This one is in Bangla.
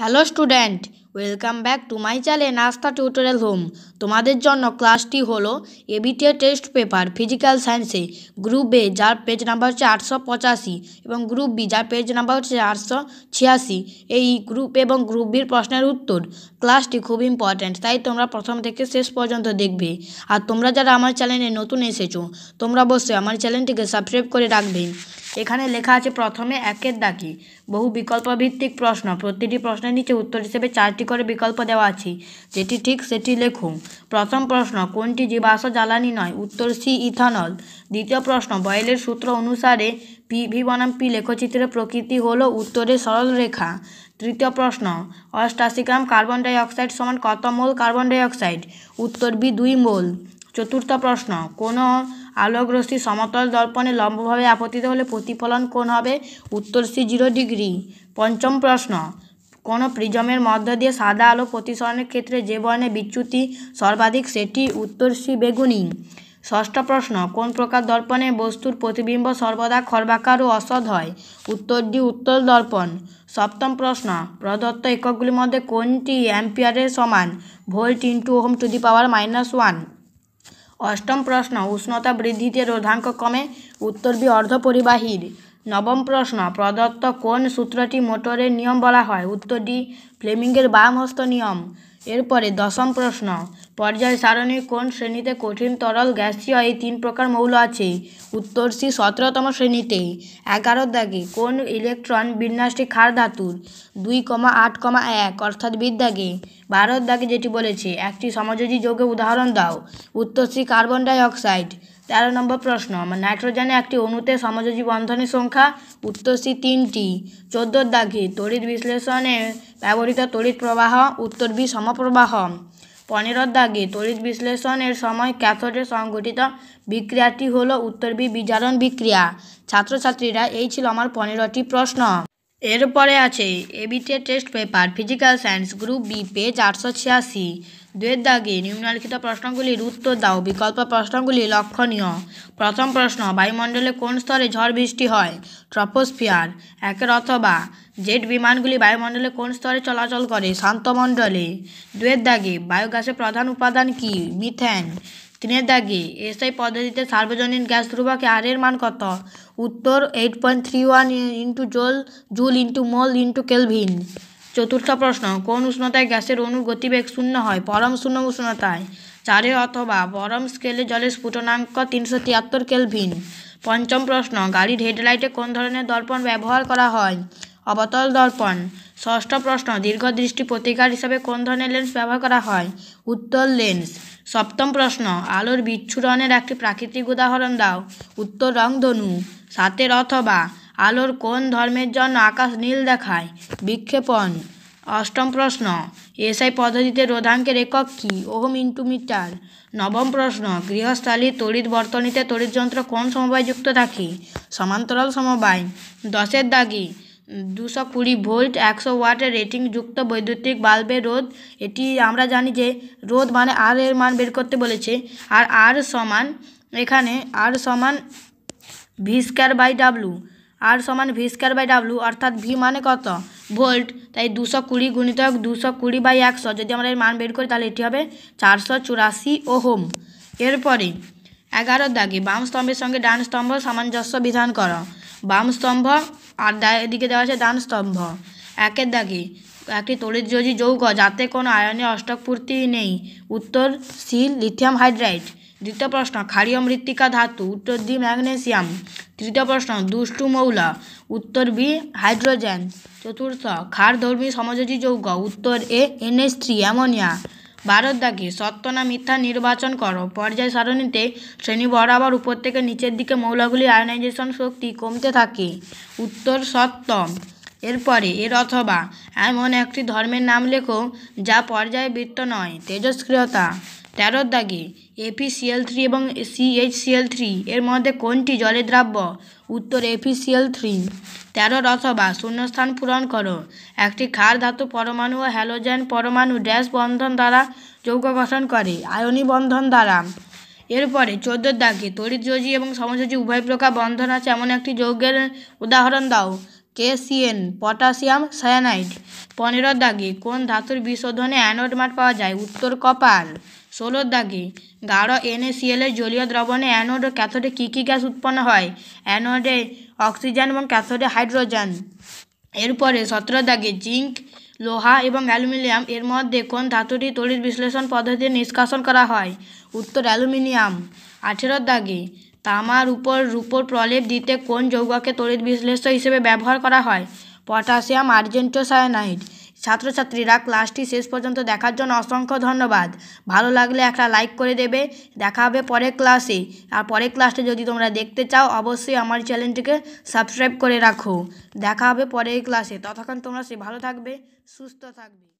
hello student welcome back to my channel Nasta tutorial home তোমাদের জন্য ক্লাসটি হলো এবিটিএ টেস্ট পেপার ফিজিক্যাল সায়েন্সে গ্রুপ এ যার পেজ নাম্বার হচ্ছে আটশো পঁচাশি এবং গ্রুপ বি যার পেজ নাম্বার হচ্ছে আটশো ছিয়াশি এই গ্রুপ এবং গ্রুপ বির প্রশ্নের উত্তর ক্লাসটি খুব ইম্পর্ট্যান্ট তাই তোমরা প্রথম থেকে শেষ পর্যন্ত দেখবে আর তোমরা যারা আমার চ্যানেলে নতুন এসেছো তোমরা অবশ্যই আমার চ্যানেলটিকে সাবস্ক্রাইব করে রাখবে এখানে লেখা আছে প্রথমে একের দাগি বহু বিকল্প ভিত্তিক প্রশ্ন প্রতিটি প্রশ্নের নিচে উত্তর হিসেবে চারটি করে বিকল্প দেওয়া আছে যেটি ঠিক সেটি লেখুন প্রথম প্রশ্ন কোনটি জীবাশ্ম জ্বালানি নয় উত্তর সি ইথানল দ্বিতীয় প্রশ্ন বয়েলের সূত্র অনুসারে পি ভি বনাম পি লেখচিত্রের প্রকৃতি হল উত্তরে সরল রেখা তৃতীয় প্রশ্ন অষ্টাশি গ্রাম কার্বন ডাইঅক্সাইড সমান কত মোল কার্বন ডাইঅক্সাইড উত্তর বি দুই মোল চতুর্থ প্রশ্ন কোনো আলোক রশ্মি সমতল দর্পণে লম্বভাবে আপতিত হলে প্রতিফলন কোন হবে উত্তর সি জিরো ডিগ্রি পঞ্চম প্রশ্ন কোনো প্রিজমের মধ্য দিয়ে সাদা আলো প্রতিসরণের ক্ষেত্রে যে বর্ণে বিচ্যুতি সর্বাধিক সেটি উত্তর সি বেগুনি ষষ্ঠ প্রশ্ন কোন প্রকার দর্পণে বস্তুর প্রতিবিম্ব সর্বদা খর্বাকার ও অসদ হয় উত্তর ডি উত্তল দর্পণ সপ্তম প্রশ্ন প্রদত্ত এককগুলির মধ্যে কোনটি অ্যাম্পিয়ারের সমান volt into ohm to the power minus one অষ্টম প্রশ্ন উষ্ণতা বৃদ্ধিতে রোধাঙ্ক কমে উত্তর বি অর্ধপরিবাহীর নবম প্রশ্ন প্রদত্ত কোন সূত্রটি মোটরের নিয়ম বলা হয় উত্তর ডি ফ্লেমিংয়ের বাম হস্ত নিয়ম এরপরে দশম প্রশ্ন পর্যায় সারণী কোন শ্রেণীতে কঠিন তরল গ্যাসীয় এই তিন প্রকার মৌল আছে উত্তর সি সতেরোতম শ্রেণীতে এগারো দাগে কোন ইলেকট্রন বিন্যাসটি ক্ষার ধাতুর দুই কমা আট কমা এক অর্থাৎ বিদ্যাগে বারো দাগে যেটি বলেছে একটি সমযোজী যোগে উদাহরণ দাও উত্তর সি কার্বন ডাইঅক্সাইড তেরো নম্বর প্রশ্ন নাইট্রোজেনে একটি অণুতে সমযোজী বন্ধনের সংখ্যা উত্তর সি তিনটি চোদ্দোর দাগে তড়িৎ বিশ্লেষণে ব্যবহৃত তড়িৎ প্রবাহ উত্তর বি সমপ্রবাহ পনেরো দাগে তড়িৎ বিশ্লেষণের সময় ক্যাথোডে সংঘটিত বিক্রিয়াটি উত্তর উত্তরবি বিজারণ বিক্রিয়া ছাত্রছাত্রীরা এই ছিল আমার পনেরোটি প্রশ্ন এরপরে আছে ABTA test paper physical science group B page আটশো ছিয়াশি দুয়ের দাগে নিম্নলিখিত প্রশ্নগুলির উত্তর দাও বিকল্প প্রশ্নগুলি লক্ষণীয় প্রথম প্রশ্ন বায়ুমণ্ডলে কোন স্তরে ঝড় বৃষ্টি হয় ট্রপোস্ফিয়ার একের অথবা জেট বিমানগুলি বায়ুমণ্ডলে কোন স্তরে চলাচল করে শান্তমণ্ডলে দুয়ের দাগে বায়োগ্যাসের প্রধান উপাদান কি মিথেন তিনের দাগে এসআই পদ্ধতিতে সার্বজনীন গ্যাস ধ্রুবকে আর এর মান কত উত্তর eight point three one into joule joule into mole into kelvin চতুর্থ প্রশ্ন কোন উষ্ণতায় গ্যাসের অণু গতিবেগ শূন্য হয় পরম শূন্য উষ্ণতায় চারে অথবা পরম স্কেলে জলের স্ফুটনাঙ্ক তিনশো তিয়াত্তর কেলভিন পঞ্চম প্রশ্ন গাড়ির হেডলাইটে কোন ধরনের দর্পণ ব্যবহার করা হয় অবতল দর্পণ ষষ্ঠ প্রশ্ন দীর্ঘ দৃষ্টি প্রতিকার হিসাবে কোন ধরনের লেন্স ব্যবহার করা হয় উত্তল লেন্স সপ্তম প্রশ্ন আলোর বিচ্ছুরণের একটি প্রাকৃতিক উদাহরণ দাও উত্তর রংধনু সাতের অথবা আলোর কোন ধর্মের জন্য আকাশ নীল দেখায় বিক্ষেপণ অষ্টম প্রশ্ন এসআই পদ্ধতিতে রোধাঙ্কের একক কি ওহম ইন্টু মিটার নবম প্রশ্ন গৃহস্থালী তড়িৎ বর্তনীতে তড়িৎযন্ত্র কোন সমবায় যুক্ত থাকে সমান্তরাল সমবায় দশের দাগি দুশো কুড়ি ভোল্ট একশো ওয়াটের রেটিং যুক্ত বৈদ্যুতিক বাল্বের রোধ এটি আমরা জানি যে রোধ মানে আর এর মান বের করতে বলেছে আর আর সমান এখানে আর সমান V square by W R সমান ভি স্কোয়ার বাই ডাব্লু অর্থাৎ ভি মানে কত ভোল্ট তাই দুশো কুড়ি গুণিতক দুশো কুড়ি বাই একশো যদি আমরা এর মান বের করি তাহলে এটি হবে চারশো চুরাশি ও হোম এরপরে এগারো দাগে বাম স্তম্ভের সঙ্গে ডান স্তম্ভ সামঞ্জস্য বিধান কর বাম স্তম্ভ আর এদিকে দেওয়া আছে ডান স্তম্ভ একের দাগে একটি তড়িৎযোজী যৌগ যাতে কোনো আয়নে অষ্টক পূর্তি নেই উত্তর সিল লিথিয়াম হাইড্রাইট দ্বিতীয় প্রশ্ন ক্ষারীয় মৃত্তিকা ধাতু উত্তর দি ম্যাগনেসিয়াম তৃতীয় প্রশ্ন দুষ্টু মৌলা উত্তর বি হাইড্রোজেন চতুর্থ ক্ষারধর্মী সমযোজী যৌগ উত্তর এ এনএস থ্রি অ্যামোনিয়া ভারত দাগে সত্য না মিথ্যা নির্বাচন করো পর্যায় সারণীতে শ্রেণী বরাবর উপর থেকে নিচের দিকে মৌলাগুলি আয়নাইজেশন শক্তি কমতে থাকে উত্তর সত্য এরপরে এর অথবা এমন একটি ধর্মের নাম লেখো যা পর্যায়বৃত্ত নয় তেজস্ক্রিয়তা তেরোর দাগে এফিসিএল থ্রি এবং সিএইচসিএল থ্রি এর মধ্যে কোনটি জলে দ্রাব্য উত্তর এফিসিএল থ্রি তেরোর অথবা শূন্যস্থান পূরণ করো একটি ক্ষার ধাতু পরমাণু ও হ্যালোজেন পরমাণু ড্যাশ বন্ধন দ্বারা যৌগ গঠন করে আয়নী বন্ধন দ্বারা এরপরে চোদ্দোর দাগে তড়িৎযোজী এবং সমসজি উভয় প্রকার বন্ধন আছে এমন একটি যৌগের উদাহরণ দাও কেসিএন পটাশিয়াম সায়ানাইড পনেরোর দাগে কোন ধাতুর বিশোধনে অ্যানোডমাট পাওয়া যায় উত্তর কপাল ষোলোর দাগি গাঢ় এনএসিএলের জলীয় দ্রবণে অ্যানোড ও ক্যাথোডে কী কী গ্যাস উৎপন্ন হয় অ্যানোডে অক্সিজেন এবং ক্যাথোডে হাইড্রোজেন এরপরে সতেরো দাগে জিঙ্ক লোহা এবং অ্যালুমিনিয়াম এর মধ্যে কোন ধাতুটি তড়িৎ বিশ্লেষণ পদ্ধতিতে নিষ্কাশন করা হয় উত্তর অ্যালুমিনিয়াম আঠেরো দাগে তামার উপর রূপোর প্রলেপ দিতে কোন যৌগকে তড়িৎ বিশ্লেষ্য হিসেবে ব্যবহার করা হয় পটাশিয়াম আর্জেন্টোসায়ানাইড ছাত্রছাত্রীরা ক্লাসটি শেষ পর্যন্ত দেখার জন্য অসংখ্য ধন্যবাদ ভালো লাগলে একটা লাইক করে দেবে দেখা হবে পরের ক্লাসে আর পরের ক্লাসটা যদি তোমরা দেখতে চাও অবশ্যই আমার চ্যানেলটিকে সাবস্ক্রাইব করে রাখো দেখা হবে পরের ক্লাসে ততক্ষণ তোমরা সে ভালো থাকবে সুস্থ থাকবে